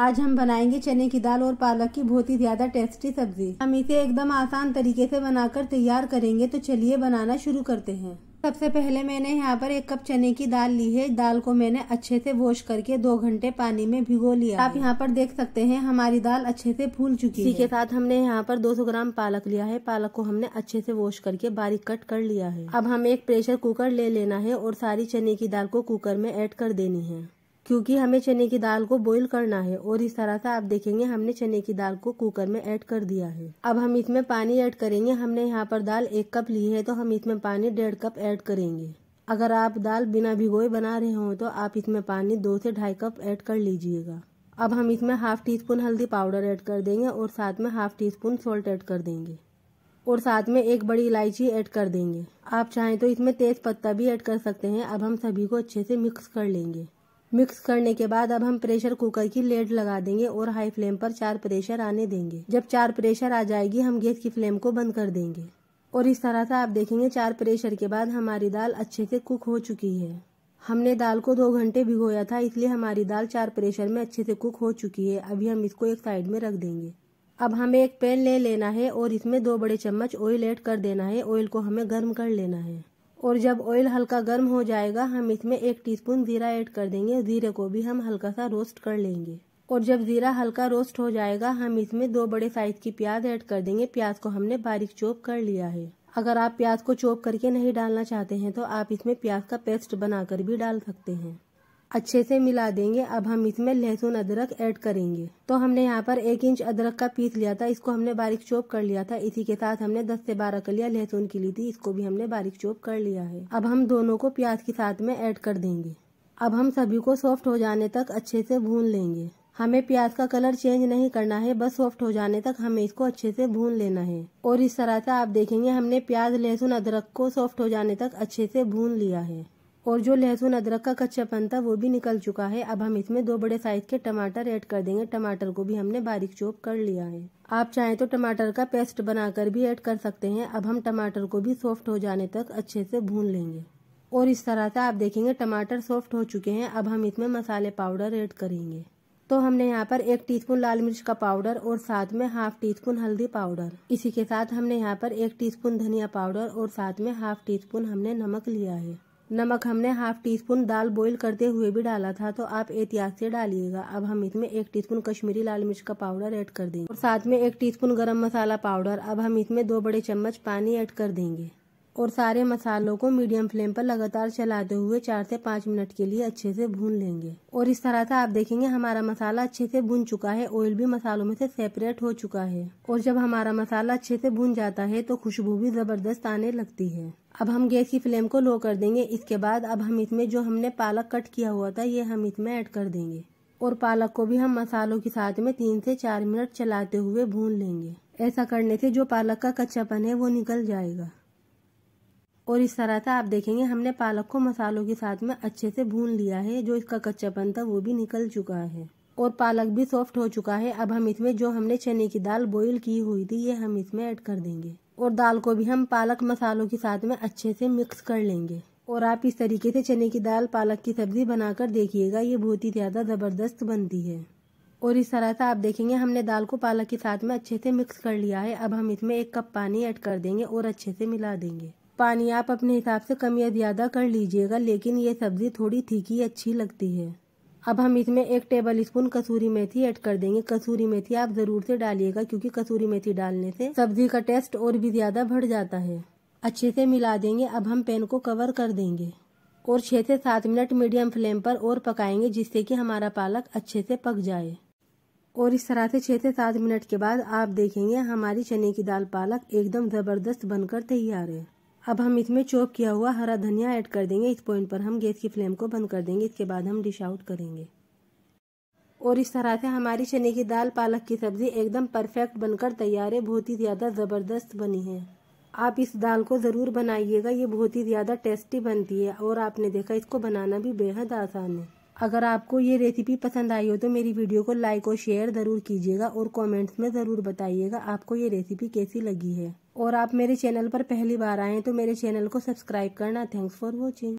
आज हम बनाएंगे चने की दाल और पालक की बहुत ही ज्यादा टेस्टी सब्जी हम इसे एकदम आसान तरीके से बनाकर तैयार करेंगे तो चलिए बनाना शुरू करते हैं सबसे पहले मैंने यहाँ पर एक कप चने की दाल ली है दाल को मैंने अच्छे से वॉश करके दो घंटे पानी में भिगो लिया आप यहाँ पर देख सकते हैं हमारी दाल अच्छे से फूल चुकी इसी है। के साथ हमने यहाँ पर 200 ग्राम पालक लिया है पालक को हमने अच्छे से वॉश करके बारीक कट कर लिया है अब हमें एक प्रेशर कुकर ले लेना है और सारी चने की दाल को कुकर में एड कर देनी है क्योंकि हमें चने की दाल को बॉईल करना है और इस तरह से आप देखेंगे हमने चने की दाल को कुकर में ऐड कर दिया है अब हम इसमें पानी ऐड करेंगे हमने यहाँ पर दाल एक कप ली है तो हम इसमें पानी डेढ़ कप ऐड करेंगे अगर आप दाल बिना भिगोए बना रहे हो तो आप इसमें पानी दो से ढाई कप ऐड कर लीजिएगा अब हम इसमें हाफ टी स्पून हल्दी पाउडर ऐड कर देंगे और साथ में half teaspoon salt add कर देंगे और साथ में एक बड़ी इलायची ऐड कर देंगे आप चाहें तो इसमें तेज पत्ता भी ऐड कर सकते हैं अब हम सभी को अच्छे से मिक्स कर लेंगे मिक्स करने के बाद अब हम प्रेशर कुकर की लेड लगा देंगे और हाई फ्लेम पर चार प्रेशर आने देंगे जब चार प्रेशर आ जाएगी हम गैस की फ्लेम को बंद कर देंगे और इस तरह से आप देखेंगे चार प्रेशर के बाद हमारी दाल अच्छे से कुक हो चुकी है हमने दाल को दो घंटे भिगोया था इसलिए हमारी दाल चार प्रेशर में अच्छे से कुक हो चुकी है अभी हम इसको एक साइड में रख देंगे अब हमें एक पैन ले लेना है और इसमें दो बड़े चम्मच ऑयल ऐड कर देना है ऑयल को हमें गर्म कर लेना है और जब ऑयल हल्का गर्म हो जाएगा हम इसमें एक टीस्पून ज़ीरा ऐड कर देंगे ज़ीरे को भी हम हल्का सा रोस्ट कर लेंगे और जब ज़ीरा हल्का रोस्ट हो जाएगा हम इसमें दो बड़े साइज़ की प्याज ऐड कर देंगे प्याज को हमने बारीक चोप कर लिया है अगर आप प्याज को चोप करके नहीं डालना चाहते हैं तो आप इसमें प्याज का पेस्ट बनाकर भी डाल सकते हैं अच्छे से मिला देंगे अब हम इसमें लहसुन अदरक ऐड करेंगे तो हमने यहाँ पर एक इंच अदरक का पीस लिया था इसको हमने बारीक चॉप कर लिया था इसी के साथ हमने 10 से 12 कलिया लहसुन की ली थी इसको भी हमने बारीक चॉप कर लिया है अब हम दोनों को प्याज के साथ में ऐड कर देंगे अब हम सभी को सॉफ्ट हो जाने तक अच्छे से भून लेंगे हमें प्याज का कलर चेंज नहीं करना है बस सॉफ्ट हो जाने तक हमें इसको अच्छे से भून लेना है और इस तरह से आप देखेंगे हमने प्याज लहसुन अदरक को सॉफ्ट हो जाने तक अच्छे से भून लिया है और जो लहसुन अदरक का कच्चापन था वो भी निकल चुका है अब हम इसमें दो बड़े साइज के टमाटर ऐड कर देंगे टमाटर को भी हमने बारीक चोप कर लिया है आप चाहें तो टमाटर का पेस्ट बनाकर भी ऐड कर सकते हैं अब हम टमाटर को भी सॉफ्ट हो जाने तक अच्छे से भून लेंगे और इस तरह से आप देखेंगे टमाटर सॉफ्ट हो चुके हैं अब हम इसमें मसाले पाउडर ऐड करेंगे तो हमने यहाँ पर एक टीस्पून लाल मिर्च का पाउडर और साथ में हाफ टी स्पून हल्दी पाउडर इसी के साथ हमने यहाँ पर एक टीस्पून धनिया पाउडर और साथ में हाफ टी स्पून हमने नमक लिया है नमक हमने हाफ टी स्पून दाल बॉईल करते हुए भी डाला था तो आप एहतियात से डालिएगा अब हम इसमें एक टीस्पून कश्मीरी लाल मिर्च का पाउडर ऐड कर देंगे और साथ में एक टीस्पून गरम मसाला पाउडर अब हम इसमें दो बड़े चम्मच पानी ऐड कर देंगे और सारे मसालों को मीडियम फ्लेम पर लगातार चलाते हुए चार से पाँच मिनट के लिए अच्छे से भून लेंगे और इस तरह से आप देखेंगे हमारा मसाला अच्छे से भून चुका है ऑयल भी मसालों में से सेपरेट हो चुका है और जब हमारा मसाला अच्छे से भून जाता है तो खुशबू भी जबरदस्त आने लगती है अब हम गैस की फ्लेम को लो कर देंगे इसके बाद अब हम इसमें जो हमने पालक कट किया हुआ था ये हम इसमें ऐड कर देंगे और पालक को भी हम मसालों के साथ में तीन से चार मिनट चलाते हुए भून लेंगे ऐसा करने से जो पालक का कच्चापन है वो निकल जाएगा और इस तरह से आप देखेंगे हमने पालक को मसालों के साथ में अच्छे से भून लिया है जो इसका कच्चापन था वो भी निकल चुका है और पालक भी सॉफ्ट हो चुका है अब हम इसमें जो हमने चने की दाल बॉईल की हुई थी ये हम इसमें ऐड कर देंगे और दाल को भी हम पालक मसालों के साथ में अच्छे से मिक्स कर लेंगे और आप इस तरीके से चने की दाल पालक की सब्ज़ी बनाकर देखिएगा ये बहुत ही ज़्यादा ज़बरदस्त बनती है और इस तरह से आप देखेंगे हमने दाल को पालक के साथ में अच्छे से मिक्स कर लिया है अब हम इसमें एक कप पानी ऐड कर देंगे और अच्छे से मिला देंगे पानी आप अपने हिसाब से कम या ज़्यादा कर लीजिएगा लेकिन ये सब्ज़ी थोड़ी थीखी अच्छी लगती है अब हम इसमें एक टेबल स्पून कसूरी मेथी ऐड कर देंगे कसूरी मेथी आप ज़रूर से डालिएगा क्योंकि कसूरी मेथी डालने से सब्जी का टेस्ट और भी ज़्यादा बढ़ जाता है अच्छे से मिला देंगे अब हम पैन को कवर कर देंगे और छह से सात मिनट मीडियम फ्लेम पर और पकाएंगे जिससे कि हमारा पालक अच्छे से पक जाए और इस तरह से छह से सात मिनट के बाद आप देखेंगे हमारी चने की दाल पालक एकदम ज़बरदस्त बनकर तैयार है अब हम इसमें चॉप किया हुआ हरा धनिया ऐड कर देंगे इस पॉइंट पर हम गैस की फ्लेम को बंद कर देंगे इसके बाद हम डिश आउट करेंगे और इस तरह से हमारी चने की दाल पालक की सब्ज़ी एकदम परफेक्ट बनकर तैयार है बहुत ही ज़्यादा ज़बरदस्त बनी है आप इस दाल को ज़रूर बनाइएगा ये बहुत ही ज़्यादा टेस्टी बनती है और आपने देखा इसको बनाना भी बेहद आसान है अगर आपको ये रेसिपी पसंद आई हो तो मेरी वीडियो को लाइक और शेयर ज़रूर कीजिएगा और कमेंट्स में ज़रूर बताइएगा आपको ये रेसिपी कैसी लगी है और आप मेरे चैनल पर पहली बार हैं तो मेरे चैनल को सब्सक्राइब करना थैंक्स फॉर वॉचिंग